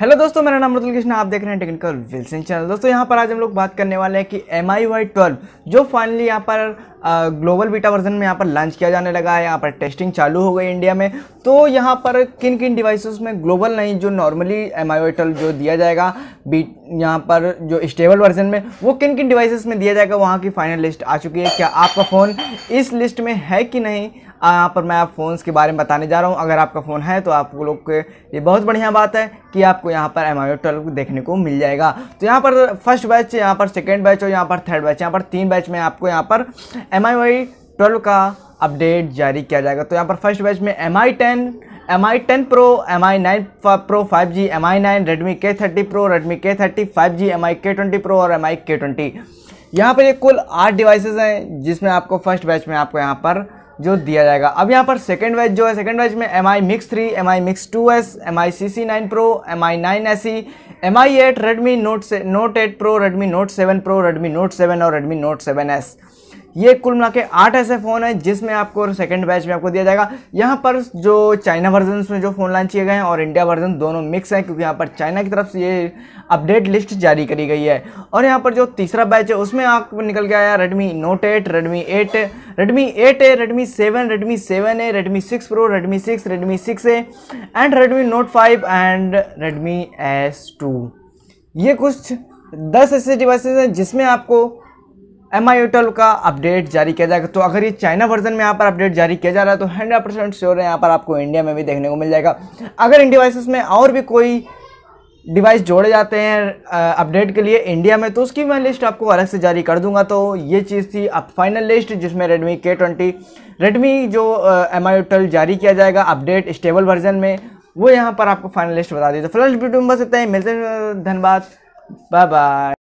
hello दोस्तों मेरा नाम अतुल कृष्णा आप देख रहे हैं टेक्निकल विल्सन चैनल दोस्तों यहाँ पर आज हम लोग बात करने वाले हैं कि एम आई वाई ट्वेल्व जो फाइनली यहाँ पर ग्लोबल बीटा वर्जन में यहाँ पर लॉन्च किया जाने लगा है यहाँ पर टेस्टिंग चालू हो गई इंडिया में तो यहाँ पर किन किन डिवाइसेस में ग्लोबल नहीं जो normally M I Y twelve जो दिया जाएगा बीट यहाँ पर जो स्टेबल वर्जन में वो किन किन डिवाइसेस में दिया जाएगा वहाँ की फाइनल लिस्ट आ चुकी है क्या आपका फ़ोन इस लिस्ट में है कि नहीं यहाँ पर मैं आप फ़ोन्स के बारे में बताने जा रहा हूँ अगर आपका फ़ोन है तो आप लोग के ये बहुत बढ़िया बात है कि आपको यहाँ पर एम आई ट्वेल्व देखने को मिल जाएगा तो यहाँ पर फर्स्ट बैच यहाँ पर सेकेंड बैच और यहाँ पर थर्ड बैच यहाँ पर तीन बैच में आपको यहाँ पर एम आई ट्वेल्व का अपडेट जारी किया जाएगा तो यहाँ पर फर्स्ट बैच में M I ten M I ten pro M I nine pro five G M I nine Redmi K thirty pro Redmi K thirty five G M I K twenty pro और M I K twenty यहाँ पर ये कुल आठ devices हैं जिसमें आपको first batch में आपको यहाँ पर जो दिया जाएगा अब यहाँ पर सेकेंड बैच जो है सेकेंड बैच में M I mix three M I mix two S M I C C nine pro M I nine S C M I eight Redmi note से note eight pro Redmi note seven pro Redmi note seven और Redmi note seven S ये कुल मिला के आठ ऐसे phone हैं जिसमें आपको सेकंड बैच में आपको दिया जाएगा यहाँ पर जो चाइना वर्जन में जो फ़ोन लॉन्च किए गए हैं और इंडिया वर्जन दोनों मिक्स हैं क्योंकि यहाँ पर चाइना की तरफ से ये अपडेट लिस्ट जारी करी गई है और यहाँ पर जो तीसरा बैच है उसमें आपको निकल के आया Redmi note eight Redmi eight Redmi eight A Redmi seven Redmi seven A Redmi six pro Redmi six Redmi six A and Redmi note five and Redmi S two ये कुछ दस ऐसे डिवाइसेज हैं जिसमें आपको एम आई का update जारी किया जाएगा तो अगर ये चाइना वर्जन में यहाँ पर अपडेट जारी किया जा रहा है तो हंड्रेड परसेंट श्योर है यहाँ पर आपको इंडिया में भी देखने को मिल जाएगा अगर इन डिवाइसेस में और भी कोई डिवाइस जोड़े जाते हैं अपडेट के लिए इंडिया में तो उसकी मैं लिस्ट आपको अलग से जारी कर दूंगा तो ये चीज़ थी अब फाइनल लिस्ट जिसमें रेडमी के ट्वेंटी रेडमी जो एम आई जारी किया जाएगा अपडेट स्टेबल वर्जन में वो यहाँ पर आपको फाइनल लिस्ट बता दी तो फिलहाल वीडियो में बस इतना ही मिलते हैं धन्यवाद बाय बाय